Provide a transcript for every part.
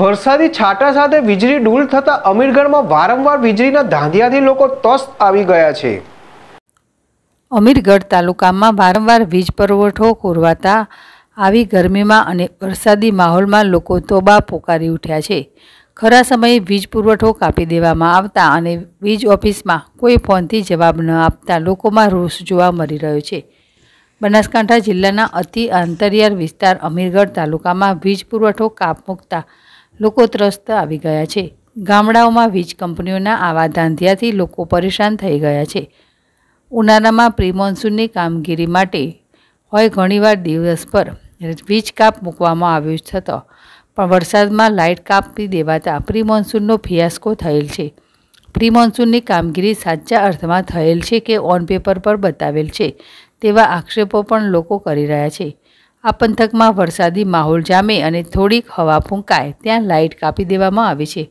વરસાદી છાંટા સાથે વીજળી ડૂલ થતાં અમીરગઢમાં વારંવાર વીજળીના ધાંધિયાથી લોકો તસ આવી ગયા છે અમીરગઢ તાલુકામાં વારંવાર વીજ પુરવઠો ખોરવાતા આવી ગરમીમાં અને વરસાદી માહોલમાં લોકો તોબા પોકારી ઉઠ્યા છે ખરા સમયે વીજ પુરવઠો કાપી દેવામાં આવતા અને વીજ ઓફિસમાં કોઈ ફોનથી જવાબ ન આપતા લોકોમાં રોષ જોવા મળી રહ્યો છે બનાસકાંઠા જિલ્લાના અતિ આંતરિયાળ વિસ્તાર અમીરગઢ તાલુકામાં વીજ પુરવઠો કાપ મૂકતા લોકો ત્રસ્ત આવી ગયા છે ગામડાઓમાં વીજ કંપનીઓના આવા ધાંધિયાથી લોકો પરેશાન થઈ ગયા છે ઉનાળામાં પ્રી મોન્સૂનની કામગીરી માટે હોય ઘણીવાર દિવસ પર વીજ કાપ મૂકવામાં આવ્યો થતો પણ વરસાદમાં લાઇટ કાપી દેવાતા પ્રી મોન્સૂનનો ફિયાસ્કો થયેલ છે પ્રી મોન્સૂનની કામગીરી સાચા અર્થમાં થયેલ છે કે ઓન પેપર પર બતાવેલ છે તેવા આક્ષેપો પણ લોકો કરી રહ્યા છે આ પંથકમાં વરસાદી માહોલ જામે અને થોડીક હવા ફૂંકાય ત્યાં લાઇટ કાપી દેવામાં આવી છે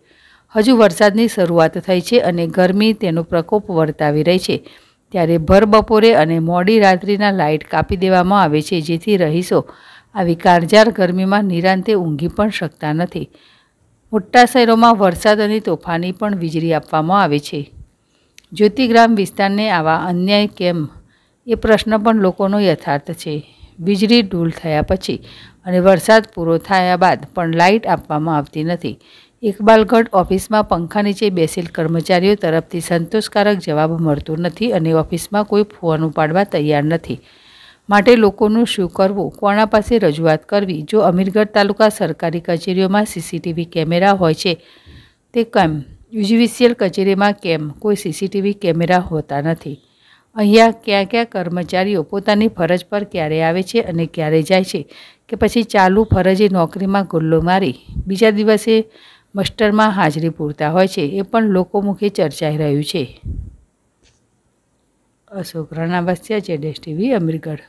હજુ વરસાદની શરૂઆત થઈ છે અને ગરમી તેનો પ્રકોપ વર્તાવી રહી છે ત્યારે ભર બપોરે અને મોડી રાત્રિના લાઇટ કાપી દેવામાં આવે છે જેથી રહીશો આવી કાળઝાળ ગરમીમાં નિરાંતે ઊંઘી પણ શકતા નથી મોટા શહેરોમાં વરસાદ અને તોફાની પણ વીજળી આપવામાં આવે છે જ્યોતિગ્રામ વિસ્તારને આવા અન્યાય કેમ એ પ્રશ્ન પણ લોકોનો યથાર્થ છે વીજળી ડૂલ થયા પછી અને વરસાદ પૂરો થયા બાદ પણ લાઇટ આપવામાં આવતી નથી ઇકબાલગઢ ઓફિસમાં પંખા નીચે બેસેલ કર્મચારીઓ તરફથી સંતોષકારક જવાબ મળતો નથી અને ઓફિસમાં કોઈ ફોન પાડવા તૈયાર નથી માટે લોકોનું શું કરવું કોણા પાસે રજૂઆત કરવી જો અમીરગઢ તાલુકા સરકારી કચેરીઓમાં સીસીટીવી કેમેરા હોય છે તે કેમ યુજીવીસીએલ કચેરીમાં કેમ કોઈ સીસીટીવી કેમેરા હોતા નથી અહીંયા ક્યાં ક્યાં કર્મચારીઓ પોતાની ફરજ પર ક્યારે આવે છે અને ક્યારે જાય છે કે પછી ચાલુ ફરજે નોકરીમાં ગુલ્લો મારી બીજા દિવસે મસ્ટરમાં હાજરી પૂરતા હોય છે એ પણ લોકો મુખે ચર્ચાઈ રહ્યું છે અશોક રાણાવાસ્યા છે ડેસ ટીવી અમીરગઢ